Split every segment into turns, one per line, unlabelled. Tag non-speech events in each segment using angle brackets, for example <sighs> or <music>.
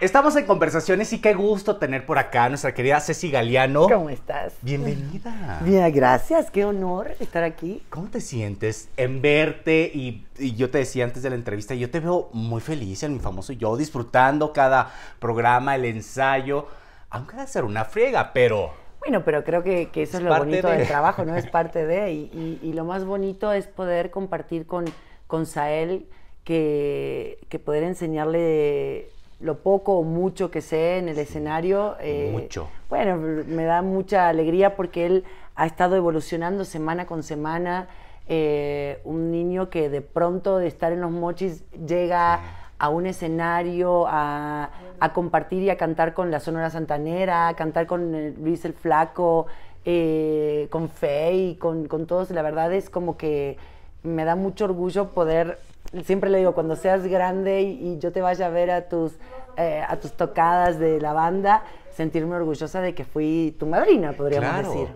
Estamos en conversaciones y qué gusto tener por acá a nuestra querida Ceci Galeano. ¿Cómo estás? Bienvenida. Bien, gracias, qué honor estar aquí. ¿Cómo te sientes en verte? Y, yo te decía antes de la entrevista, yo te veo muy feliz en mi famoso yo, disfrutando cada programa, el ensayo, aunque debe ser una friega, pero...
Bueno, pero creo que, eso es, lo bonito del <laughs> trabajo, ¿no? Es parte de, y, lo más bonito es poder compartir con, con Sael que, que poder enseñarle lo poco o mucho que sé en el escenario. Eh, mucho. Bueno, me da mucha alegría porque él ha estado evolucionando semana con semana. Eh, un niño que de pronto de estar en los mochis llega a un escenario a, compartir y a cantar con la Sonora Santanera, a cantar con el eh, Luis el Flaco, con Faye con, con todos. La verdad es como que me da mucho orgullo poder siempre le digo, cuando seas grande y, yo te vaya a ver a tus, eh, a tus tocadas de la banda, sentirme orgullosa de que fui tu madrina, podríamos decir.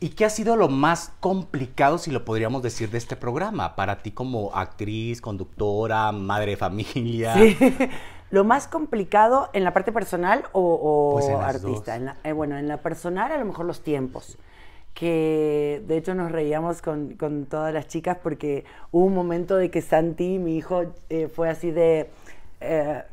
¿Y qué ha sido lo más complicado, si lo podríamos decir, de este programa? Para ti como actriz, conductora, madre de familia.
<laughs> ¿Lo más
complicado en la parte
personal o, pues artista? Eh, bueno, en la personal a lo mejor los tiempos que de hecho nos reíamos con, con, todas las chicas porque hubo un momento de que Santi, mi hijo, eh, fue así de... Eh,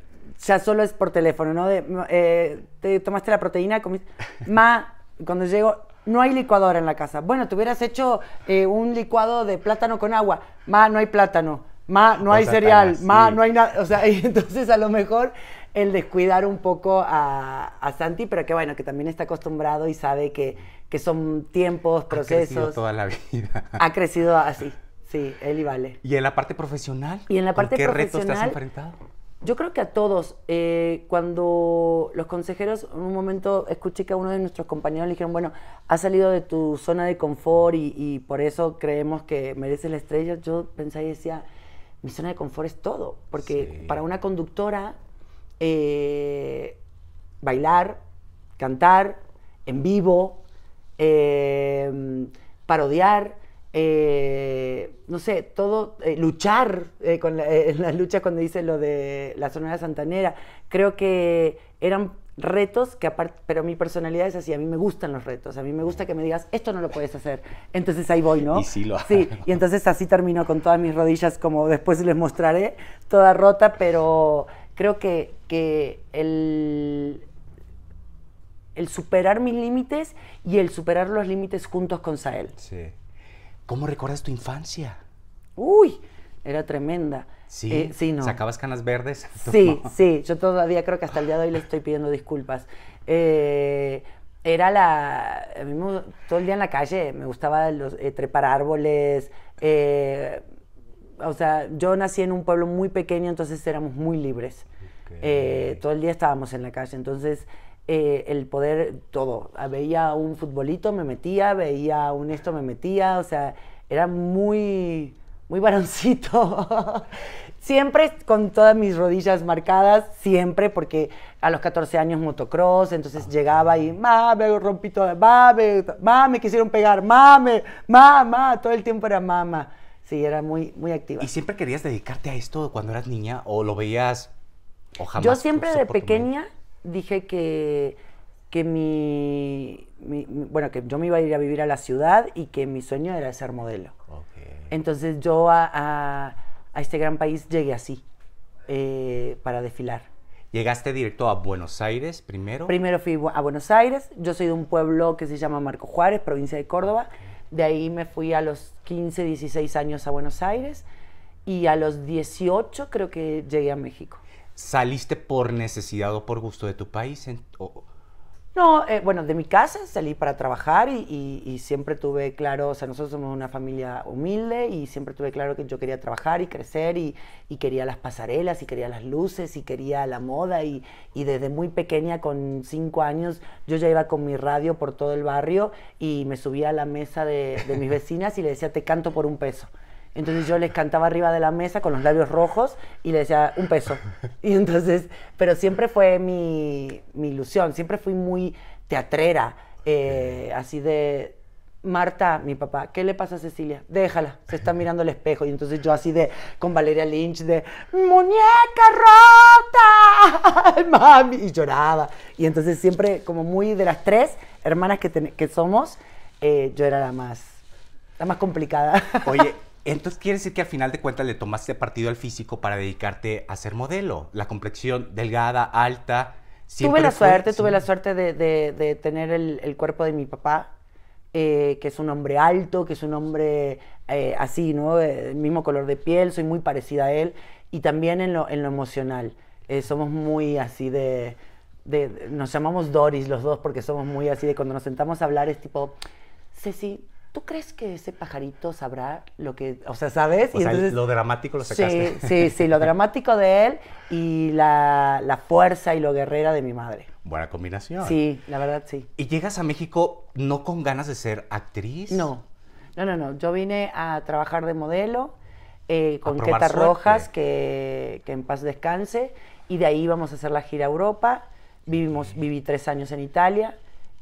ya solo es por teléfono, ¿no? Eh, te tomaste la proteína, comiste... <laughs> Ma, cuando llego, no hay licuadora en la casa. Bueno, te hubieras hecho un licuado de plátano con agua. Ma, no hay plátano. Ma, no hay cereal. Ma, no hay nada. O sea, <laughs> entonces a lo mejor el descuidar un poco a, a, Santi, pero que bueno, que también está acostumbrado y sabe que, que son tiempos, procesos. Ha crecido toda la
vida. <laughs>
Ha crecido así, sí, él y Vale.
¿Y en la parte profesional? ¿Y en la parte qué retos has enfrentado?
Yo creo que a todos, eh, cuando los consejeros en un momento escuché que a uno de nuestros compañeros le dijeron, bueno, has salido de tu zona de confort y, por eso creemos que mereces la estrella, yo pensaba y decía, mi zona de confort es todo, porque para una conductora eh, bailar, cantar en vivo, eh, parodiar, eh, no sé, todo, luchar con la, lucha cuando dice lo de la Sonora Santanera. Creo que eran retos que aparte, pero mi personalidad es así, a mí me gustan los retos, a mí me gusta que me digas, esto no lo puedes hacer, entonces ahí voy, ¿no? sí lo hago. Sí, y entonces así termino con todas mis rodillas, como después les mostraré, toda rota, pero creo que, que el, superar mis límites y el superar los límites juntos con Sael. Sí. ¿Cómo recuerdas tu
infancia?
Uy, era tremenda. Sí, eh, sí no.
¿Sacabas canas verdes? <laughs> Sí,
sí, yo todavía creo que hasta el día de hoy le estoy pidiendo disculpas. Eh, era la. A todo el día en la calle me gustaba eh, trepar árboles, o sea, yo nací en un pueblo muy pequeño, entonces éramos muy libres. Eh, todo el día estábamos en la calle, entonces eh, el poder, todo. Ah, veía un futbolito, me metía, veía un esto, me metía, o sea, era muy, muy varoncito. <laughs> siempre con todas mis rodillas marcadas, siempre, porque a los 14 años motocross, entonces ah, llegaba y, mame, rompí todo, mame, mame, quisieron pegar, mame, mamá, todo el tiempo era mama.
Sí, era muy, muy activa. ¿Y siempre querías dedicarte a esto cuando eras niña o lo veías o jamás? Yo siempre de
pequeña dije que, que mi, bueno, que yo me iba a ir a vivir a la ciudad y que mi sueño era ser modelo. Entonces yo a, este gran país llegué así, eh, para desfilar.
¿Llegaste directo a Buenos Aires primero?
Primero fui a Buenos Aires. Yo soy de un pueblo que se llama Marco Juárez, provincia de Córdoba. De ahí me fui a los 15, 16 años a Buenos Aires y a los 18 creo que llegué a México.
¿Saliste por necesidad o por gusto de tu país
no, eh, bueno, de mi casa salí para trabajar y, siempre tuve claro, o sea, nosotros somos una familia humilde y siempre tuve claro que yo quería trabajar y crecer y, quería las pasarelas y quería las luces y quería la moda y, desde muy pequeña, con cinco años, yo ya iba con mi radio por todo el barrio y me subía a la mesa de, de mis <laughs> vecinas y le decía, te canto por un peso. Entonces yo les cantaba arriba de la mesa con los labios rojos y les decía un peso. Y entonces, pero siempre fue mi, ilusión, siempre fui muy teatrera, eh, así de, Marta, mi papá, ¿qué le pasa a Cecilia? Déjala, se está mirando el espejo. Y entonces yo así de, con Valeria Lynch, de, muñeca rota, <laughs> mami, y lloraba. Y entonces siempre, como muy de las tres hermanas que, que somos, eh, yo era la más, la más complicada.
Oye, entonces quiere decir que al final de cuentas le tomaste partido al físico para dedicarte a ser modelo. La complexión delgada, alta. Tuve la suerte, tuve la
suerte de, tener el, cuerpo de mi papá, eh, que es un hombre alto, que es un hombre eh, así, ¿no? Eh, el mismo color de piel, soy muy parecida a él. Y también en lo, emocional. somos muy así de, Nos llamamos Doris los dos porque somos muy así de cuando nos sentamos a hablar es tipo, Ceci, ¿tú crees que ese pajarito sabrá lo que, o sea, sabes? O sea, lo
dramático lo sacaste. <laughs> Sí, sí, lo
dramático de él y la, fuerza y lo guerrera de mi
madre. Buena combinación. Sí, la verdad sí. ¿Y llegas a México no con ganas de ser actriz? No,
no, no, no. Yo vine a trabajar de modelo eh, con Queta Rojas, que, que en paz descanse, y de ahí vamos a hacer la gira a Europa. Vivimos, viví tres años en Italia,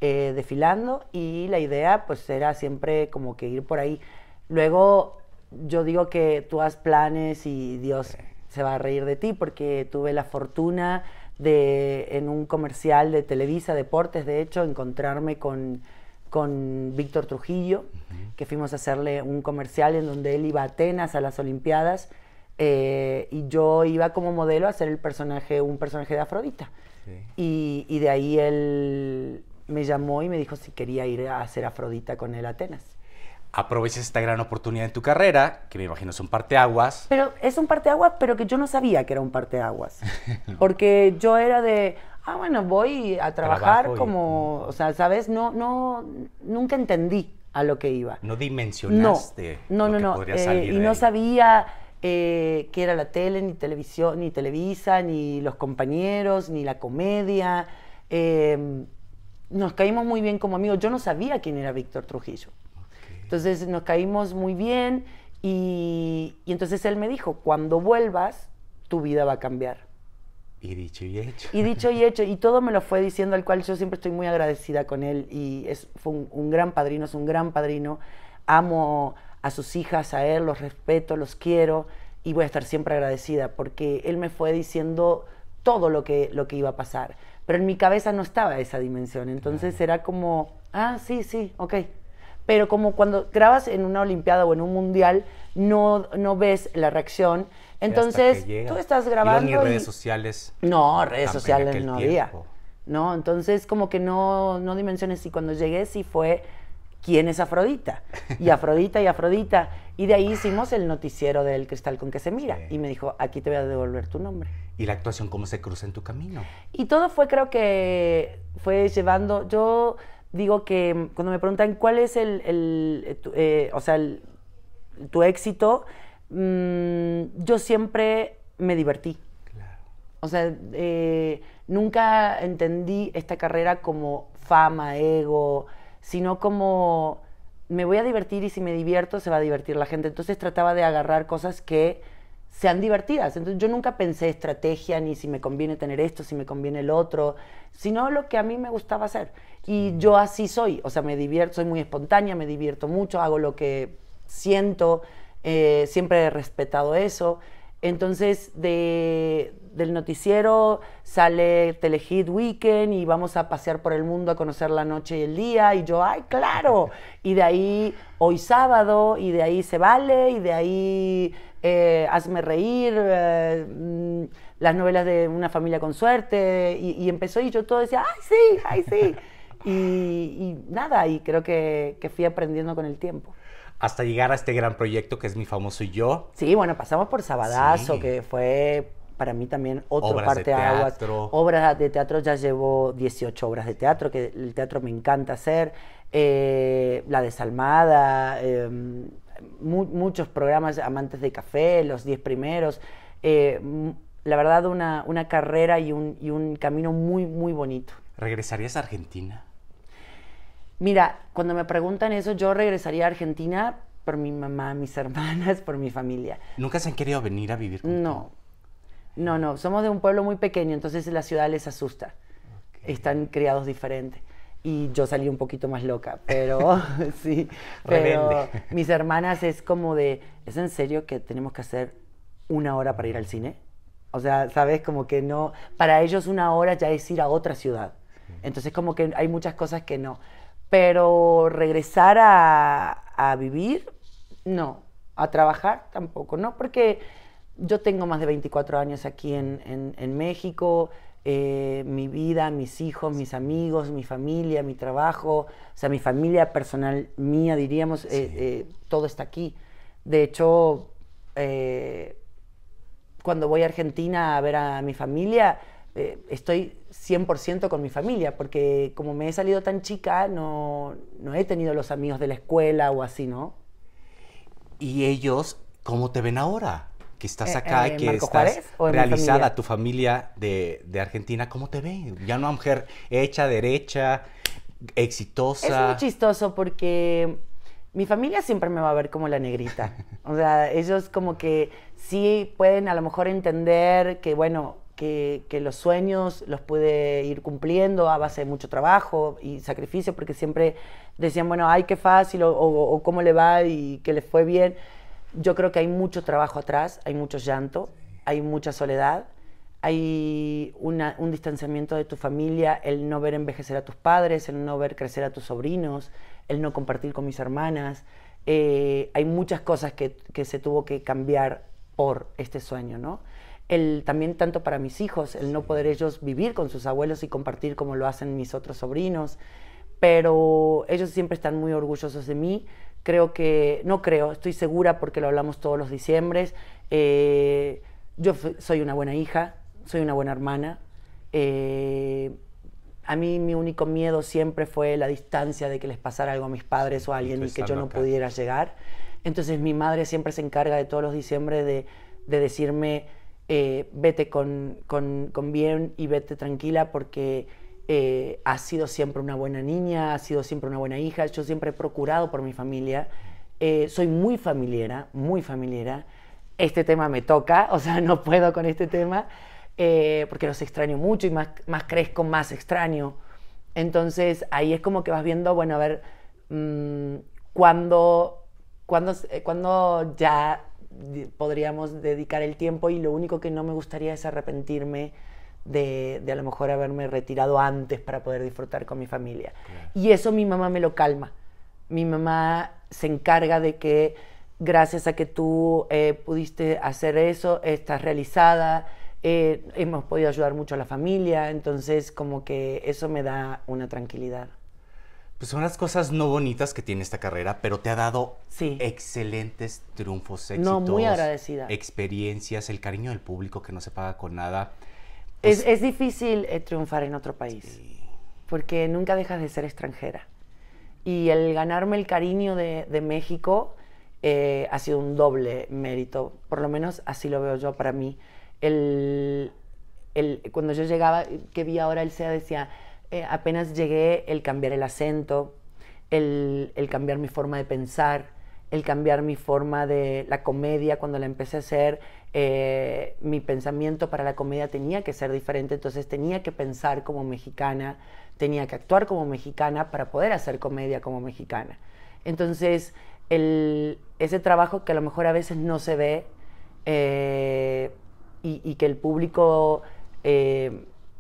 eh, desfilando y la idea pues era siempre como que ir por ahí. Luego yo digo que tú haz planes y Dios se va a reír de ti porque tuve la fortuna de en un comercial de Televisa Deportes, de hecho, encontrarme con, con Víctor Trujillo, que fuimos a hacerle un comercial en donde él iba a Atenas a las Olimpiadas eh, y yo iba como modelo a hacer el personaje, un personaje de Afrodita. Y, y, de ahí él me llamó y me dijo si quería ir a hacer Afrodita con él Atenas.
Aprovechas esta gran oportunidad en tu carrera, que me imagino son parteaguas. Pero
es un parteaguas, pero que yo no sabía que era un parteaguas. <laughs> Porque yo era de, ah, bueno, voy a trabajar como, o sea, ¿sabes? No, no, nunca entendí a
lo que iba. No dimensionaste. No, no, no. Eh, y no
sabía eh, qué era la tele, ni televisión, ni Televisa, ni los compañeros, ni la comedia. Em, nos caímos muy bien como amigos. Yo no sabía quién era Víctor Trujillo. Entonces nos caímos muy bien y, entonces él me dijo, cuando vuelvas, tu vida va a cambiar.
Y dicho y hecho.
Y dicho y hecho. Y todo me lo fue diciendo, al cual yo siempre estoy muy agradecida con él. Y es, fue un, un gran padrino, es un gran padrino. Amo a sus hijas, a él, los respeto, los quiero. Y voy a estar siempre agradecida porque él me fue diciendo todo lo que, lo que iba a pasar. Pero en mi cabeza no estaba esa dimensión, entonces era como, ah, sí, sí, ok. Pero como cuando grabas en una Olimpiada o en un Mundial, no, no ves la reacción. Entonces, tú estás grabando. no redes
sociales? No, redes sociales no había.
No, entonces como que no, no dimensiones. Y cuando llegué sí fue quién es Afrodita. Y Afrodita y Afrodita. Y de ahí hicimos el noticiero del cristal con que se mira.
Y me dijo, aquí te voy a devolver tu nombre. ¿Y la actuación cómo se cruza en tu camino?
Y todo fue, creo que fue llevando. Yo digo que mm, cuando me preguntan cuál es el. Eh, tu, eh, o sea, tu éxito, mm, yo siempre me divertí. Claro. O sea, eh, nunca entendí esta carrera como fama, ego sino como me voy a divertir y si me divierto se va a divertir la gente. Entonces trataba de agarrar cosas que sean divertidas. Entonces yo nunca pensé estrategia ni si me conviene tener esto, si me conviene el otro, sino lo que a mí me gustaba hacer. Y yo así soy, o sea, me divierto, soy muy espontánea, me divierto mucho, hago lo que siento, eh, siempre he respetado eso. Entonces, del noticiero sale Telehit Weekend y vamos a pasear por el mundo a conocer la noche y el día. Y yo, ¡ay, claro! Y de ahí, hoy sábado, y de ahí se vale, y de ahí eh, hazme reír, eh, mm, las novelas de una familia con suerte. Y, empezó y yo todo decía, ¡ay, sí! ¡ay, sí! Y, nada, y creo que fui aprendiendo con el tiempo
hasta llegar a este gran proyecto que es mi famoso yo. Sí, bueno, pasamos por
Sabadazo, que fue para mí también otra parte de teatro. Obras de teatro, ya llevo 18 obras de teatro, que el teatro me encanta hacer. Eh, la Desalmada, em, muchos programas, Amantes de Café, los 10 primeros. Eh, la verdad, una, carrera y un, y un camino muy, muy
bonito. ¿Regresarías a Argentina?
Mira, cuando me preguntan eso, yo regresaría a Argentina por mi mamá, mis <laughs> hermanas, por mi familia.
¿Nunca se han querido venir a vivir
contigo? No. No, no. Somos de un pueblo muy pequeño, entonces la ciudad les asusta. Están criados diferentes. Y yo salí un poquito más loca, <laughs> pero <laughs> sí. Pero mis hermanas es como de, ¿es en serio que tenemos que hacer una hora para ir al cine? O sea, ¿sabes? Como que no. Para ellos una hora ya es ir a otra ciudad. Entonces, como que hay muchas cosas que no pero regresar a, vivir, no, a trabajar tampoco, ¿no? Porque yo tengo más de 24 años aquí en, México, eh, mi vida, mis hijos, mis amigos, mi familia, mi trabajo, o sea, mi familia personal mía, diríamos, eh, eh, todo está aquí. De hecho, cuando voy a Argentina a ver a mi familia, eh, estoy 100% con mi familia, porque como me he salido tan chica, no, no he tenido los amigos de la escuela o así, ¿no?
¿Y ellos cómo te ven ahora? que estás eh, acá, eh, que estás realizada, tu familia de, de, Argentina, ¿cómo te ven? Ya una mujer hecha, derecha, exitosa. Es muy
chistoso porque mi familia siempre me va a ver como la negrita. <laughs> o sea, ellos como que sí pueden a lo mejor entender que, bueno, que, los sueños los puede ir cumpliendo a base de mucho trabajo y sacrificio, porque siempre decían, bueno, ay, qué fácil, o, cómo le va y que le fue bien. Yo creo que hay mucho trabajo atrás, hay mucho llanto, hay mucha soledad, hay un distanciamiento de tu familia, el no ver envejecer a tus padres, el no ver crecer a tus sobrinos, el no compartir con mis hermanas. Eh, hay muchas cosas que, que, se tuvo que cambiar por este sueño, ¿no? el, también tanto para mis hijos, el no poder ellos vivir con sus abuelos y compartir como lo hacen mis otros sobrinos, pero ellos siempre están muy orgullosos de mí. Creo que, no creo, estoy segura porque lo hablamos todos los diciembres. Eh, yo soy una buena hija, soy una buena hermana. Eh, a mí mi único miedo siempre fue la distancia de que les pasara algo a mis padres o a alguien y, que yo no pudiera llegar. Entonces mi madre siempre se encarga de todos los diciembre de, de decirme, eh, vete con, bien y vete tranquila porque eh, has sido siempre una buena niña, has sido siempre una buena hija, yo siempre he procurado por mi familia, eh, soy muy familiera, muy familiera, este tema me toca, <laughs> o sea, no puedo con este tema, porque los extraño mucho y más, más crezco, más extraño. Entonces ahí es como que vas viendo, bueno, a ver, mm, cuando, cuando, cuando ya podríamos dedicar el tiempo y lo único que no me gustaría es arrepentirme de, a lo mejor haberme retirado antes para poder disfrutar con mi familia. Y eso mi mamá me lo calma. Mi mamá se encarga de que gracias a que tú eh, pudiste hacer eso, estás realizada, eh, hemos podido ayudar mucho a la familia, entonces como que eso me da una tranquilidad.
Pues, son las cosas no bonitas que tiene esta carrera, pero te ha dado excelentes triunfos, éxitos. muy agradecida. Experiencias, el cariño del público que no se paga con nada. es,
pues difícil eh, triunfar en otro país, porque nunca dejas de ser extranjera. Y el ganarme el cariño de, México eh, ha sido un doble mérito, por lo menos así lo veo yo para mí. El, cuando yo llegaba, que vi ahora el SEA, decía eh, apenas llegué, el cambiar el acento, el, cambiar mi forma de pensar, el cambiar mi forma de la comedia cuando la empecé a hacer, eh, mi pensamiento para la comedia tenía que ser diferente, entonces tenía que pensar como mexicana, tenía que actuar como mexicana para poder hacer comedia como mexicana. Entonces, ese trabajo que a lo mejor a veces no se ve eh, y, que el público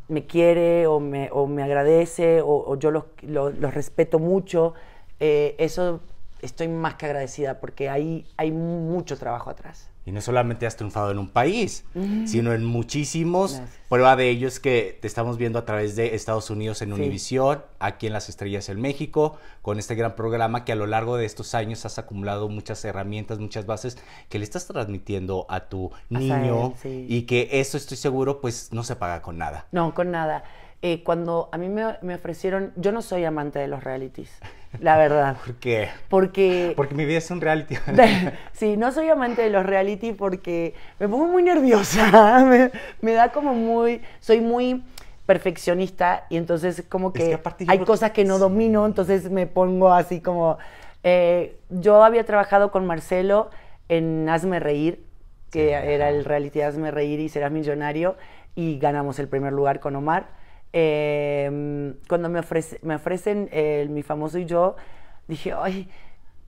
me quiere o me, o me agradece o, yo los, los, respeto mucho, eh, eso estoy más que agradecida porque ahí hay mucho trabajo atrás.
Y no solamente has triunfado en un país, sino en muchísimos. Prueba de ello es que te estamos viendo a través de Estados Unidos en Univision, Univisión, aquí en Las Estrellas en México, con este gran programa que a lo largo de estos años has acumulado muchas herramientas, muchas bases que le estás transmitiendo a tu niño y que eso estoy seguro pues no se paga con nada.
No, con nada. Eh, cuando a mí me, ofrecieron, yo no soy amante de los realities, la verdad. <laughs> ¿Por qué? Porque...
Porque mi vida es un reality.
<laughs> sí, no soy amante de los reality porque me pongo muy nerviosa, <laughs> me, da como muy, soy muy perfeccionista y entonces como que, hay cosas que no domino, entonces me pongo así como... Eh, yo había trabajado con Marcelo en Hazme Reír, que era el reality Hazme Reír y Serás Millonario, y ganamos el primer lugar con Omar Em, cuando me, ofrece, me ofrecen mi famoso y yo, dije, ay,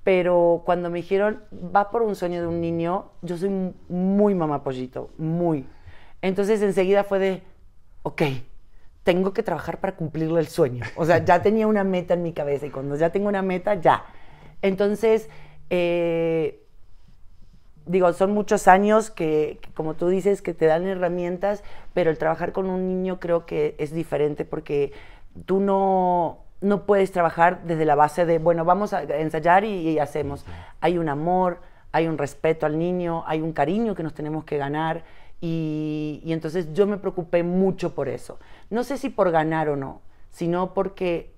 pero cuando me dijeron, va por un sueño de un niño, yo soy muy mamá pollito, muy. Entonces enseguida fue de, ok, tengo que trabajar para cumplirle el sueño. O sea, ya tenía una meta en mi cabeza y cuando ya tengo una meta, ya. Entonces, eh, digo, son muchos años que, como tú dices, que te dan herramientas, pero el trabajar con un niño creo que es diferente porque tú no, no puedes trabajar desde la base de, bueno, vamos a ensayar y, hacemos. Hay un amor, hay un respeto al niño, hay un cariño que nos tenemos que ganar. y entonces yo me preocupé mucho por eso. No sé si por ganar o no, sino porque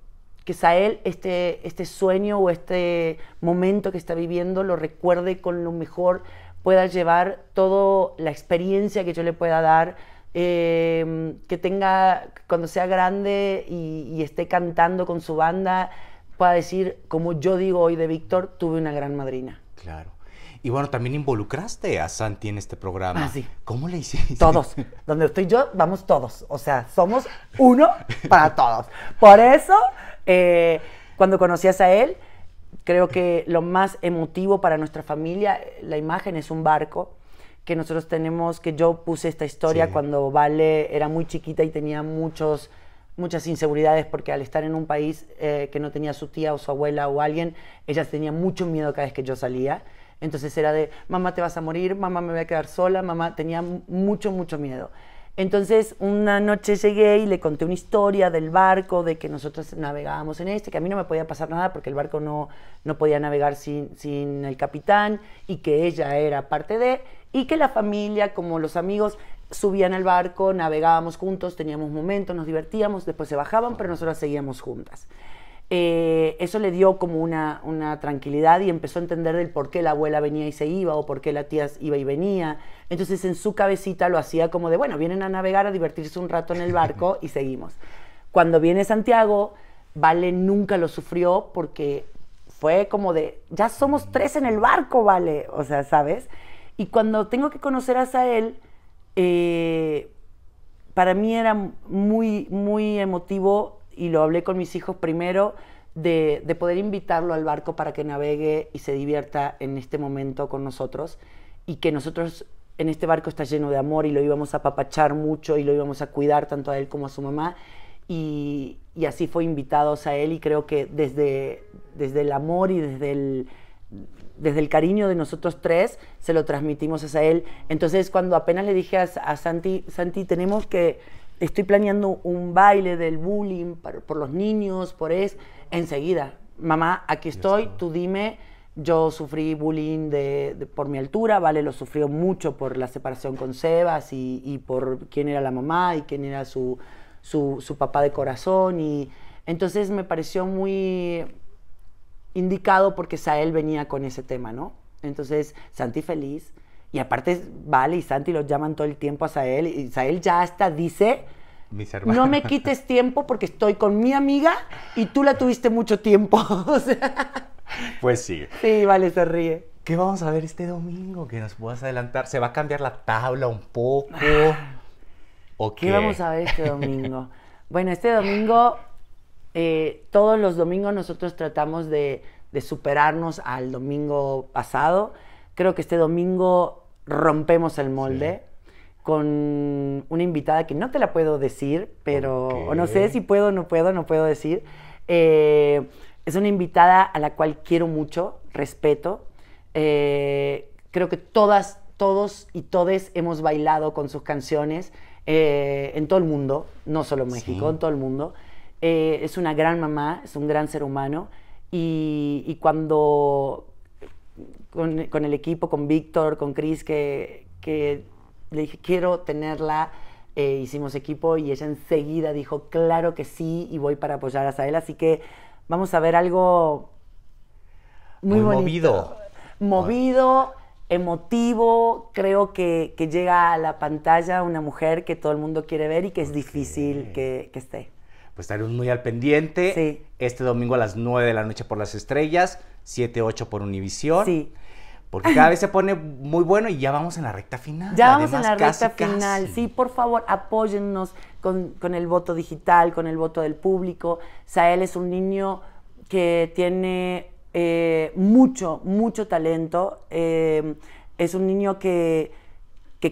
que Sael este, este sueño o este momento que está viviendo lo recuerde con lo mejor, pueda llevar toda la experiencia que yo le pueda dar, em, que tenga, cuando sea grande y esté cantando con su banda, pueda decir, como yo digo hoy de Víctor, tuve una gran madrina.
Claro. Y bueno, también involucraste a Santi en este programa. Ah, sí.
¿Cómo le hiciste? Todos. <laughs> Donde estoy yo, vamos todos. O sea, somos uno para todos. Por eso, eh, cuando conocías a él, creo que lo más emotivo para nuestra familia, la imagen es un barco que nosotros tenemos, que yo puse esta historia cuando Vale era muy chiquita y tenía muchos, muchas inseguridades porque al estar en un país eh, que no tenía su tía o su abuela o alguien, ella tenía mucho miedo cada vez que yo salía. Entonces era de, mamá te vas a morir, mamá me voy a quedar sola, mamá tenía mucho, mucho miedo. Entonces una noche llegué y le conté una historia del barco, de que nosotros navegábamos en este, que a mí no me podía pasar nada porque el barco no, no podía navegar sin, sin el capitán y que ella era parte de, y que la familia, como los amigos, subían al barco, navegábamos juntos, teníamos momentos, nos divertíamos, después se bajaban, pero nosotras seguíamos juntas. Eh, eso le dio como una, tranquilidad y empezó a entender el por qué la abuela venía y se iba o por qué la tía iba y venía. Entonces en su cabecita lo hacía como de, bueno, vienen a navegar, a divertirse un rato en el barco y seguimos. Cuando viene Santiago, Vale nunca lo sufrió porque fue como de, ya somos tres en el barco, Vale, o sea, ¿sabes? Y cuando tengo que conocer a Sael, eh, para mí era muy, muy emotivo y lo hablé con mis hijos primero, de, poder invitarlo al barco para que navegue y se divierta en este momento con nosotros y que nosotros en este barco está lleno de amor y lo íbamos a papachar mucho y lo íbamos a cuidar tanto a él como a su mamá y, así fue invitados a él y creo que desde, desde el amor y desde el, desde el cariño de nosotros tres se lo transmitimos a él. Entonces cuando apenas le dije a, a Santi, Santi, tenemos que estoy planeando un baile del bullying por, los niños, por eso, enseguida, mamá, aquí estoy, tú dime, yo sufrí bullying por mi altura, Vale lo sufrió mucho por la separación con Sebas y, por quién era la mamá y quién era su, papá de corazón. Y entonces me pareció muy indicado porque Sael venía con ese tema, ¿no? Entonces, Santi feliz, y aparte, Vale y Santi los llaman todo el tiempo a Sael. Y Sael ya hasta dice,
no me quites
tiempo porque estoy con mi amiga y tú la tuviste mucho tiempo.
<laughs> pues sí. Sí,
Vale se ríe. ¿Qué vamos a ver este domingo
que nos puedas adelantar? ¿Se va a cambiar la tabla un poco? <sighs> ¿O qué? vamos a
ver este domingo? bueno, este domingo, eh, todos los domingos nosotros tratamos de, de superarnos al domingo pasado Creo que este domingo rompemos el molde. con una invitada que no te la puedo decir, pero no sé si puedo, no puedo, no puedo decir. Eh, es una invitada a la cual quiero mucho, respeto. Eh, creo que todas, todos y todes hemos bailado con sus canciones eh, en todo el mundo, no solo en México, en todo el mundo. es una gran mamá, es un gran ser humano y cuando con, el equipo, con Víctor, con Chris, que, le dije, quiero tenerla. Eh, hicimos equipo y ella enseguida dijo, claro que sí, y voy para apoyar a Sael. Así que vamos a ver algo
muy, movido.
Movido, emotivo. Creo que, llega a la pantalla una mujer que todo el mundo quiere ver y que es difícil que, esté.
Pues estaremos muy al pendiente. Este domingo a las 9 de la noche por las estrellas. 7-8 por Univisión. Sí. Porque cada vez se pone muy bueno y ya vamos en la recta final. Ya vamos en la recta final.
Sí, por favor, apóyennos con, el voto digital, con el voto del público. Sael es un niño que tiene eh, mucho, mucho talento. Eh, es un niño que,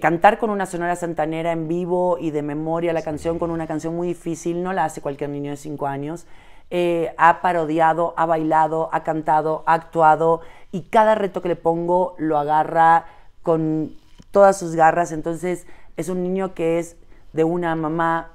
cantar con una sonora santanera en vivo y de memoria la canción con una canción muy difícil no la hace cualquier niño de 5 años. Eh, ha parodiado, ha bailado, ha cantado, ha actuado y cada reto que le pongo lo agarra con todas sus garras. Entonces es un niño que es de una mamá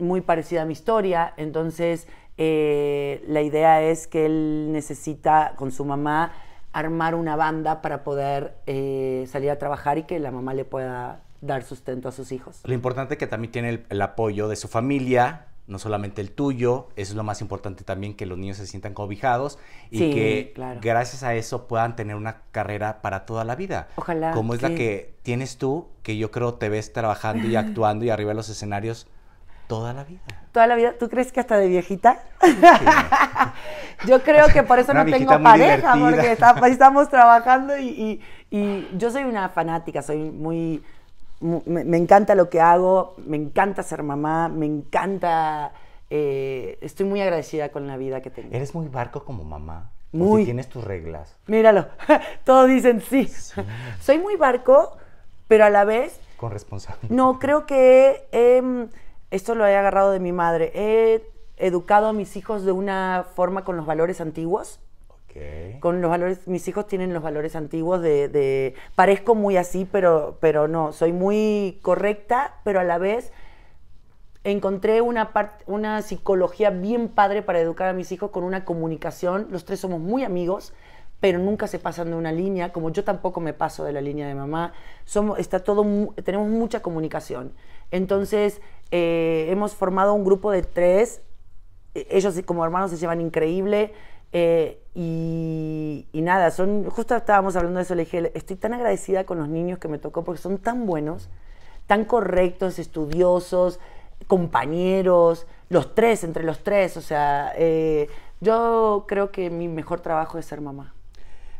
muy parecida a mi historia. Entonces eh, la idea es que él necesita con su mamá armar una banda para poder eh, salir a trabajar y que la mamá le pueda dar sustento a sus hijos. Lo
importante es que también tiene el apoyo de su familia, no solamente el tuyo, eso es lo más importante también, que los niños se sientan cobijados y que gracias a eso puedan tener una carrera para toda la vida.
Ojalá. Como es la que
tienes tú, que yo creo te ves trabajando y <laughs> actuando y arriba de los escenarios toda la vida.
Toda la vida, ¿tú crees que hasta de viejita? <laughs> yo creo que por eso no tengo pareja, porque estamos trabajando y yo soy una fanática, soy muy me, encanta lo que hago, me encanta ser mamá, me encanta... Eh, estoy muy agradecida con la vida que tengo. Eres muy barco como mamá.
Muy. Si tienes tus reglas.
Míralo, <laughs> todos dicen sí. <laughs> Soy muy barco, pero a la vez...
Con responsabilidad.
No, creo que em, esto lo he agarrado de mi madre. He educado a mis hijos de una forma con los valores antiguos con los valores, mis hijos tienen los valores antiguos de, parezco muy así, pero, pero no, soy muy correcta, pero a la vez encontré una, una psicología bien padre para educar a mis hijos con una comunicación, los tres somos muy amigos, pero nunca se pasan de una línea, como yo tampoco me paso de la línea de mamá, somos, está todo, tenemos mucha comunicación. Entonces, eh, hemos formado un grupo de tres, e, ellos como hermanos se llevan increíble, eh, y, nada, son, justo estábamos hablando de eso, le dije, estoy tan agradecida con los niños que me tocó porque son tan buenos, tan correctos, estudiosos, compañeros, los tres, entre los tres, o sea, eh, yo creo que mi mejor trabajo es ser mamá.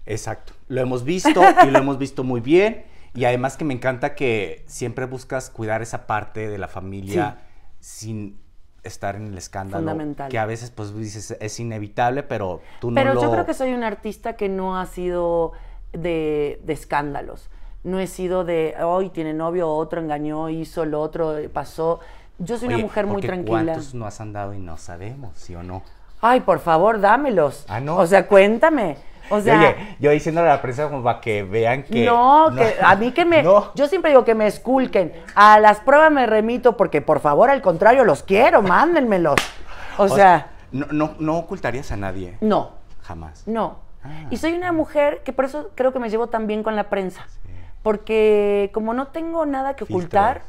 Exacto, lo hemos visto y lo hemos visto muy bien y además que me encanta que siempre buscas cuidar esa parte de la familia sin estar en el escándalo. Que a veces, pues, dices, es inevitable, pero tú no pero yo creo que
soy un artista que no ha sido de, escándalos. No he sido de, hoy tiene novio, otro engañó, hizo lo otro, pasó. Yo soy una mujer muy tranquila. ¿Cuántos
no has andado y no sabemos, si o no?
ay, por favor, dámelos. Ah, no. O sea, cuéntame. O sea, Oye,
yo diciéndole a la prensa como para que vean que. No, que a
mí que me. <laughs> Yo siempre digo que me esculquen. A las pruebas me remito porque, por favor, al contrario, los quiero, mándenmelos. O, sea,
no, no, no ocultarías a nadie. No. Jamás.
No. Ah. Y soy una mujer que por eso creo que me llevo tan bien con la prensa. Porque como no tengo nada que ocultar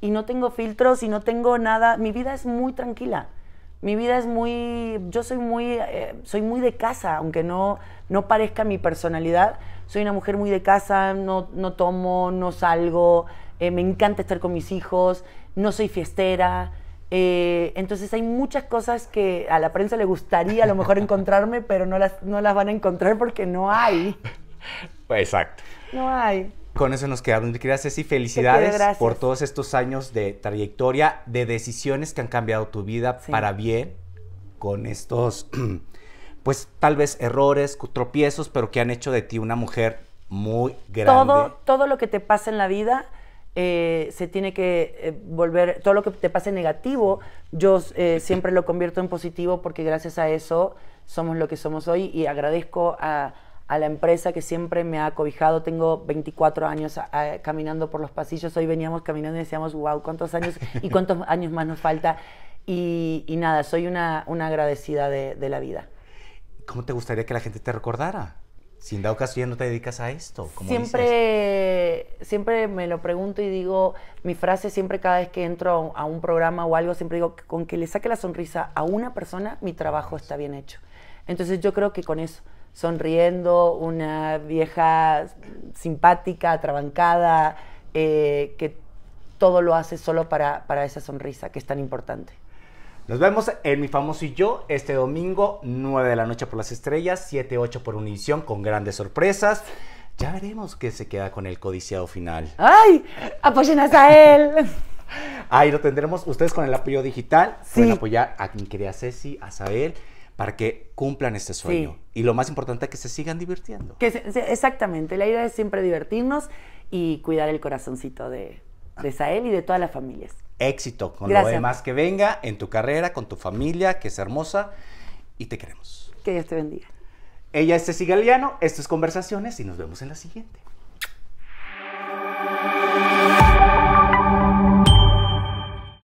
y no tengo filtros y no tengo nada, mi vida es muy tranquila mi vida es muy, yo soy muy, eh, soy muy de casa, aunque no, no parezca mi personalidad, soy una mujer muy de casa, no, no tomo, no salgo, eh, me encanta estar con mis hijos, no soy fiestera. Eh, entonces hay muchas cosas que a la prensa le gustaría a lo mejor encontrarme, <laughs> pero no las, no las van a encontrar porque no
hay. Exacto. No hay. Con eso nos quedamos, Gracias y Felicidades por todos estos años de trayectoria, de decisiones que han cambiado tu vida para bien, con estos, <clears throat> pues tal vez errores, tropiezos, pero que han hecho de ti una mujer muy grande.
Todo, lo que te pasa en la vida eh, se tiene que eh, volver, todo lo que te pase negativo, yo eh, siempre lo convierto en positivo porque gracias a eso somos lo que somos hoy y agradezco a a la empresa que siempre me ha cobijado. Tengo 24 años ah, ah, caminando por los pasillos. Hoy veníamos caminando y decíamos, wow, ¿cuántos años <laughs> y cuántos años más nos falta? Y, nada, soy una, agradecida de, la vida.
¿Cómo te gustaría que la gente te recordara? Sin dado caso ya no te dedicas a esto.
siempre, siempre me lo pregunto y digo, mi frase siempre cada vez que entro a un programa o algo, siempre digo, con que le saque la sonrisa a una persona, mi trabajo está bien hecho. Entonces yo creo que con eso, sonriendo, una vieja simpática, atrabancada, eh, que todo lo hace solo para, para esa sonrisa que es tan importante.
Nos vemos en Mi Famoso y Yo este domingo, 9 de la noche por las estrellas, 7, 8 por Univisión, con grandes sorpresas. Ya veremos qué se queda con el codiciado final. ¡Ay! ¡Apoyen
a él!
Ahí lo tendremos ustedes con el apoyo digital. Sí. Pueden apoyar a mi querida Ceci, a Sael para que cumplan este sueño. Y lo más importante es que se sigan divirtiendo.
exactamente, la idea es siempre divertirnos y cuidar el corazoncito de, de y de todas las familias.
Éxito con lo demás que venga en tu carrera, con tu familia, que es hermosa y te queremos. Que Dios te bendiga. Ella es Ceci Galeano, esto Conversaciones y nos vemos en la siguiente.